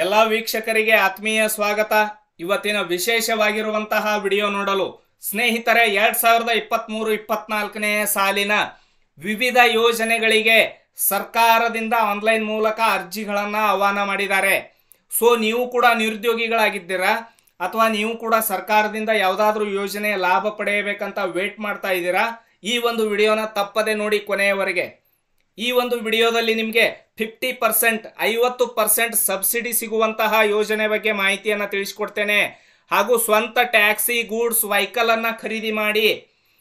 ಎಲ್ಲ ವೀಕ್ಷಕರಿಗೆ ಆತ್ಮೀಯ ಸ್ವಾಗತ ಇವತ್ತಿನ ವಿಶೇಷವಾಗಿರುವಂತಹ ವಿಡಿಯೋ ನೋಡಲು ಸ್ನೇಹಿತರೆ ಎರಡ್ ಸಾವಿರದ ಇಪ್ಪತ್ತ್ ಮೂರು ಇಪ್ಪತ್ನಾಲ್ಕನೇ ಸಾಲಿನ ವಿವಿಧ ಯೋಜನೆಗಳಿಗೆ ಸರ್ಕಾರದಿಂದ ಆನ್ಲೈನ್ ಮೂಲಕ ಅರ್ಜಿಗಳನ್ನು ಆಹ್ವಾನ ಮಾಡಿದ್ದಾರೆ ಸೊ ನೀವು ಕೂಡ ನಿರುದ್ಯೋಗಿಗಳಾಗಿದ್ದೀರಾ ಅಥವಾ ನೀವು ಕೂಡ ಸರ್ಕಾರದಿಂದ ಯಾವುದಾದ್ರೂ ಯೋಜನೆ ಲಾಭ ಪಡೆಯಬೇಕಂತ ವೇಟ್ ಮಾಡ್ತಾ ಇದ್ದೀರಾ ಈ ಒಂದು ವಿಡಿಯೋನ ತಪ್ಪದೆ ನೋಡಿ ಕೊನೆಯವರೆಗೆ ಈ ಒಂದು ವಿಡಿಯೋದಲ್ಲಿ ನಿಮಗೆ ಫಿಫ್ಟಿ ಪರ್ಸೆಂಟ್ ಐವತ್ತು ಪರ್ಸೆಂಟ್ ಸಬ್ಸಿಡಿ ಸಿಗುವಂತಹ ಯೋಜನೆ ಬಗ್ಗೆ ಮಾಹಿತಿಯನ್ನು ತಿಳಿಸ್ಕೊಡ್ತೇನೆ ಹಾಗೂ ಸ್ವಂತ ಟ್ಯಾಕ್ಸಿ ಗೂಡ್ಸ್ ವೆಹಿಕಲನ್ನು ಖರೀದಿ ಮಾಡಿ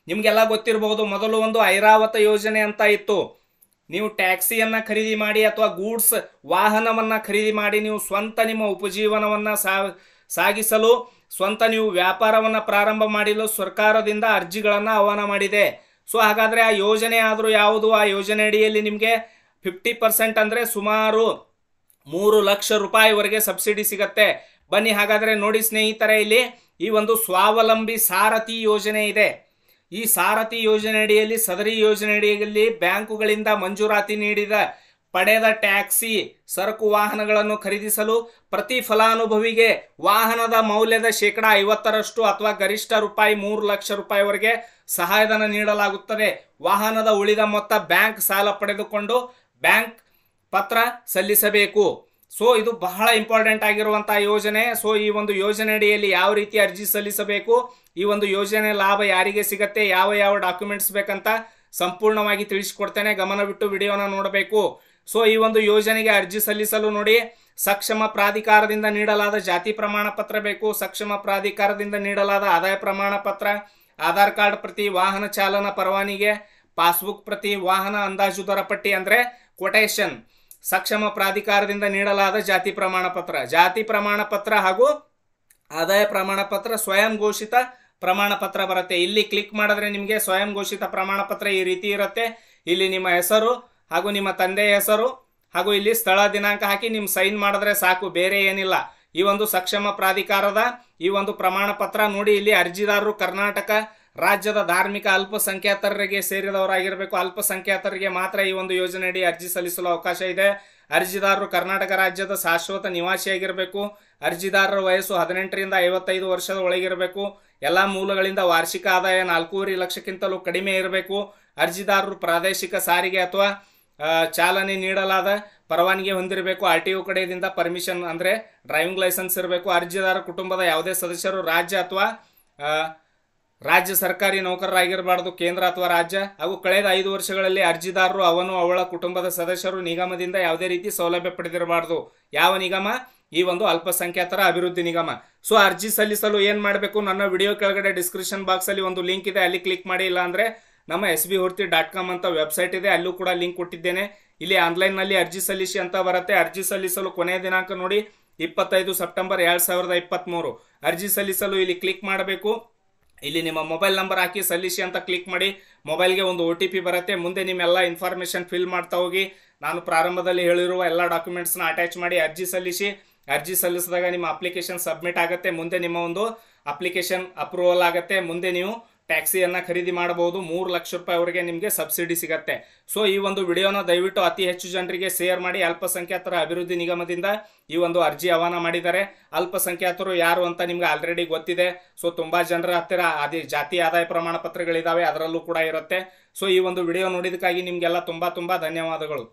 ನಿಮಗೆಲ್ಲ ಗೊತ್ತಿರಬಹುದು ಮೊದಲು ಒಂದು ಐರಾವತ ಯೋಜನೆ ಅಂತ ಇತ್ತು ನೀವು ಟ್ಯಾಕ್ಸಿಯನ್ನು ಖರೀದಿ ಮಾಡಿ ಅಥವಾ ಗೂಡ್ಸ್ ವಾಹನವನ್ನು ಖರೀದಿ ಮಾಡಿ ನೀವು ಸ್ವಂತ ನಿಮ್ಮ ಉಪಜೀವನವನ್ನು ಸಾಗಿಸಲು ಸ್ವಂತ ನೀವು ವ್ಯಾಪಾರವನ್ನು ಪ್ರಾರಂಭ ಮಾಡಲು ಸರ್ಕಾರದಿಂದ ಅರ್ಜಿಗಳನ್ನು ಆಹ್ವಾನ ಮಾಡಿದೆ ಸೊ ಹಾಗಾದರೆ ಆ ಯೋಜನೆ ಆದರೂ ಯಾವುದು ಆ ಯೋಜನೆ ಅಡಿಯಲ್ಲಿ ನಿಮಗೆ ಫಿಫ್ಟಿ ಪರ್ಸೆಂಟ್ ಅಂದರೆ ಸುಮಾರು ಮೂರು ಲಕ್ಷ ರೂಪಾಯಿವರೆಗೆ ಸಬ್ಸಿಡಿ ಸಿಗತ್ತೆ ಬನ್ನಿ ಹಾಗಾದರೆ ನೋಡಿ ಸ್ನೇಹಿತರೆ ಇಲ್ಲಿ ಈ ಒಂದು ಸ್ವಾವಲಂಬಿ ಸಾರಥಿ ಯೋಜನೆ ಇದೆ ಈ ಸಾರಥಿ ಯೋಜನೆ ಅಡಿಯಲ್ಲಿ ಸದರಿ ಯೋಜನೆ ಅಡಿಯಲ್ಲಿ ಬ್ಯಾಂಕುಗಳಿಂದ ಮಂಜೂರಾತಿ ನೀಡಿದ ಪಡೆದ ಟ್ಯಾಕ್ಸಿ ಸರಕು ವಾಹನಗಳನ್ನು ಖರೀದಿಸಲು ಪ್ರತಿ ಫಲಾನುಭವಿಗೆ ವಾಹನದ ಮೌಲ್ಯದ ಶೇಕಡ ಐವತ್ತರಷ್ಟು ಅಥವಾ ಗರಿಷ್ಠ ರೂಪಾಯಿ ಮೂರು ಲಕ್ಷ ರೂಪಾಯಿವರೆಗೆ ಸಹಾಯಧನ ನೀಡಲಾಗುತ್ತದೆ ವಾಹನದ ಉಳಿದ ಮೊತ್ತ ಬ್ಯಾಂಕ್ ಸಾಲ ಪಡೆದುಕೊಂಡು ಬ್ಯಾಂಕ್ ಪತ್ರ ಸಲ್ಲಿಸಬೇಕು ಸೊ ಇದು ಬಹಳ ಇಂಪಾರ್ಟೆಂಟ್ ಆಗಿರುವಂತಹ ಯೋಜನೆ ಸೊ ಈ ಒಂದು ಯೋಜನೆ ಅಡಿಯಲ್ಲಿ ಯಾವ ರೀತಿ ಅರ್ಜಿ ಸಲ್ಲಿಸಬೇಕು ಈ ಒಂದು ಯೋಜನೆ ಲಾಭ ಯಾರಿಗೆ ಸಿಗತ್ತೆ ಯಾವ ಯಾವ ಡಾಕ್ಯುಮೆಂಟ್ಸ್ ಬೇಕಂತ ಸಂಪೂರ್ಣವಾಗಿ ತಿಳಿಸಿಕೊಡ್ತೇನೆ ಗಮನವಿಟ್ಟು ವಿಡಿಯೋನ ನೋಡಬೇಕು ಸೊ ಈ ಒಂದು ಯೋಜನೆಗೆ ಅರ್ಜಿ ಸಲ್ಲಿಸಲು ನೋಡಿ ಸಕ್ಷಮ ಪ್ರಾಧಿಕಾರದಿಂದ ನೀಡಲಾದ ಜಾತಿ ಪ್ರಮಾಣ ಪತ್ರ ಬೇಕು ಸಕ್ಷಮ ಪ್ರಾಧಿಕಾರದಿಂದ ನೀಡಲಾದ ಆದಾಯ ಪ್ರಮಾಣ ಪತ್ರ ಆಧಾರ್ ಕಾರ್ಡ್ ಪ್ರತಿ ವಾಹನ ಚಾಲನ ಪರವಾನಿಗೆ ಪಾಸ್ಬುಕ್ ಪ್ರತಿ ವಾಹನ ಅಂದಾಜು ದರ ಪಟ್ಟಿ ಅಂದರೆ ಕೊಟೇಶನ್ ಸಕ್ಷಮ ಪ್ರಾಧಿಕಾರದಿಂದ ನೀಡಲಾದ ಜಾತಿ ಪ್ರಮಾಣ ಪತ್ರ ಜಾತಿ ಪ್ರಮಾಣ ಪತ್ರ ಹಾಗೂ ಆದಾಯ ಪ್ರಮಾಣ ಪತ್ರ ಸ್ವಯಂ ಘೋಷಿತ ಪ್ರಮಾಣ ಪತ್ರ ಬರುತ್ತೆ ಇಲ್ಲಿ ಕ್ಲಿಕ್ ಮಾಡಿದ್ರೆ ನಿಮಗೆ ಸ್ವಯಂ ಘೋಷಿತ ಪ್ರಮಾಣ ಪತ್ರ ಈ ರೀತಿ ಇರುತ್ತೆ ಇಲ್ಲಿ ನಿಮ್ಮ ಹೆಸರು ಹಾಗೂ ನಿಮ್ಮ ತಂದೆಯ ಹೆಸರು ಹಾಗೂ ಇಲ್ಲಿ ಸ್ಥಳ ದಿನಾಂಕ ಹಾಕಿ ನಿಮ್ಮ ಸೈನ್ ಮಾಡಿದ್ರೆ ಸಾಕು ಬೇರೆ ಏನಿಲ್ಲ ಈ ಒಂದು ಸಕ್ಷಮ ಪ್ರಾಧಿಕಾರದ ಈ ಒಂದು ಪ್ರಮಾಣ ಪತ್ರ ನೋಡಿ ಇಲ್ಲಿ ಅರ್ಜಿದಾರರು ಕರ್ನಾಟಕ ರಾಜ್ಯದ ಧಾರ್ಮಿಕ ಅಲ್ಪಸಂಖ್ಯಾತರಿಗೆ ಸೇರಿದವರಾಗಿರಬೇಕು ಅಲ್ಪಸಂಖ್ಯಾತರಿಗೆ ಮಾತ್ರ ಈ ಒಂದು ಯೋಜನೆಯಡಿ ಅರ್ಜಿ ಸಲ್ಲಿಸಲು ಅವಕಾಶ ಇದೆ ಅರ್ಜಿದಾರರು ಕರ್ನಾಟಕ ರಾಜ್ಯದ ಶಾಶ್ವತ ನಿವಾಸಿಯಾಗಿರಬೇಕು ಅರ್ಜಿದಾರರ ವಯಸ್ಸು ಹದಿನೆಂಟರಿಂದ ಐವತ್ತೈದು ವರ್ಷದ ಒಳಗಿರಬೇಕು ಎಲ್ಲ ಮೂಲಗಳಿಂದ ವಾರ್ಷಿಕ ಆದಾಯ ನಾಲ್ಕೂವರೆ ಲಕ್ಷಕ್ಕಿಂತಲೂ ಕಡಿಮೆ ಇರಬೇಕು ಅರ್ಜಿದಾರರು ಪ್ರಾದೇಶಿಕ ಸಾರಿಗೆ ಅಥವಾ ಚಾಲನೆ ನೀಡಲಾದ ಪರವಾನಗಿ ಹೊಂದಿರಬೇಕು ಆರ್ ಟಿ ಓ ಕಡೆಯಿಂದ ಪರ್ಮಿಷನ್ ಅಂದರೆ ಡ್ರೈವಿಂಗ್ ಲೈಸೆನ್ಸ್ ಇರಬೇಕು ಅರ್ಜಿದಾರ ಕುಟುಂಬದ ಯಾವುದೇ ಸದಸ್ಯರು ರಾಜ್ಯ ಅಥವಾ ರಾಜ್ಯ ಸರ್ಕಾರಿ ನೌಕರರಾಗಿರಬಾರ್ದು ಕೇಂದ್ರ ಅಥವಾ ರಾಜ್ಯ ಹಾಗೂ ಕಳೆದ ಐದು ವರ್ಷಗಳಲ್ಲಿ ಅರ್ಜಿದಾರರು ಅವನು ಅವಳ ಕುಟುಂಬದ ಸದಸ್ಯರು ನಿಗಮದಿಂದ ಯಾವುದೇ ರೀತಿ ಸೌಲಭ್ಯ ಪಡೆದಿರಬಾರ್ದು ಯಾವ ನಿಗಮ ಈ ಒಂದು ಅಲ್ಪಸಂಖ್ಯಾತರ ಅಭಿವೃದ್ಧಿ ನಿಗಮ ಸೊ ಅರ್ಜಿ ಸಲ್ಲಿಸಲು ಏನು ಮಾಡಬೇಕು ನನ್ನ ವಿಡಿಯೋ ಕೆಳಗಡೆ ಡಿಸ್ಕ್ರಿಪ್ಷನ್ ಬಾಕ್ಸಲ್ಲಿ ಒಂದು ಲಿಂಕ್ ಇದೆ ಅಲ್ಲಿ ಕ್ಲಿಕ್ ಮಾಡಿ ಇಲ್ಲ ಅಂದರೆ ನಮ್ಮ ಎಸ್ ಬಿ ಹೊರ್ತಿ ಡಾಟ್ ಕಾಮ್ ಅಂತ ವೆಬ್ಸೈಟ್ ಇದೆ ಅಲ್ಲೂ ಕೂಡ ಲಿಂಕ್ ಕೊಟ್ಟಿದ್ದೇನೆ ಇಲ್ಲಿ ಆನ್ಲೈನ್ನಲ್ಲಿ ಅರ್ಜಿ ಸಲ್ಲಿಸಿ ಅಂತ ಬರುತ್ತೆ ಅರ್ಜಿ ಸಲ್ಲಿಸಲು ಕೊನೆಯ ದಿನಾಂಕ ನೋಡಿ ಇಪ್ಪತ್ತೈದು ಸೆಪ್ಟೆಂಬರ್ ಎರಡು ಸಾವಿರದ ಇಪ್ಪತ್ತ್ಮೂರು ಅರ್ಜಿ ಸಲ್ಲಿಸಲು ಇಲ್ಲಿ ಕ್ಲಿಕ್ ಮಾಡಬೇಕು ಇಲ್ಲಿ ನಿಮ್ಮ ಮೊಬೈಲ್ ನಂಬರ್ ಹಾಕಿ ಸಲ್ಲಿಸಿ ಅಂತ ಕ್ಲಿಕ್ ಮಾಡಿ ಮೊಬೈಲ್ಗೆ ಒಂದು ಒ ಟಿ ಪಿ ಬರುತ್ತೆ ಮುಂದೆ ನಿಮ್ಮೆಲ್ಲ ಇನ್ಫಾರ್ಮೇಷನ್ ಫಿಲ್ ಮಾಡ್ತಾ ಹೋಗಿ ನಾನು ಪ್ರಾರಂಭದಲ್ಲಿ ಹೇಳಿರುವ ಎಲ್ಲ ಡಾಕ್ಯುಮೆಂಟ್ಸ್ನ ಅಟ್ಯಾಚ್ ಮಾಡಿ ಅರ್ಜಿ ಸಲ್ಲಿಸಿ ಅರ್ಜಿ ಸಲ್ಲಿಸಿದಾಗ ನಿಮ್ಮ ಅಪ್ಲಿಕೇಶನ್ ಸಬ್ಮಿಟ್ ಆಗುತ್ತೆ ಮುಂದೆ ನಿಮ್ಮ ಒಂದು ಅಪ್ಲಿಕೇಶನ್ ಅಪ್ರೂವಲ್ ಆಗುತ್ತೆ ಮುಂದೆ ನೀವು ಟ್ಯಾಕ್ಸಿಯನ್ನು ಖರೀದಿ ಮಾಡಬಹುದು ಮೂರು ಲಕ್ಷ ರೂಪಾಯಿ ಅವರಿಗೆ ನಿಮಗೆ ಸಬ್ಸಿಡಿ ಸಿಗತ್ತೆ ಸೊ ಈ ಒಂದು ವಿಡಿಯೋನ ದಯವಿಟ್ಟು ಅತಿ ಹೆಚ್ಚು ಜನರಿಗೆ ಶೇರ್ ಮಾಡಿ ಅಲ್ಪಸಂಖ್ಯಾತರ ಅಭಿವೃದ್ಧಿ ನಿಗಮದಿಂದ ಈ ಒಂದು ಅರ್ಜಿ ಆಹ್ವಾನ ಮಾಡಿದ್ದಾರೆ ಅಲ್ಪಸಂಖ್ಯಾತರು ಯಾರು ಅಂತ ನಿಮ್ಗೆ ಆಲ್ರೆಡಿ ಗೊತ್ತಿದೆ ಸೊ ತುಂಬ ಜನರ ಹತ್ತಿರ ಅದೇ ಜಾತಿ ಆದಾಯ ಪ್ರಮಾಣ ಪತ್ರಗಳಿದ್ದಾವೆ ಅದರಲ್ಲೂ ಕೂಡ ಇರುತ್ತೆ ಸೊ ಈ ಒಂದು ವಿಡಿಯೋ ನೋಡಿದಕ್ಕಾಗಿ ನಿಮಗೆಲ್ಲ ತುಂಬ ತುಂಬ ಧನ್ಯವಾದಗಳು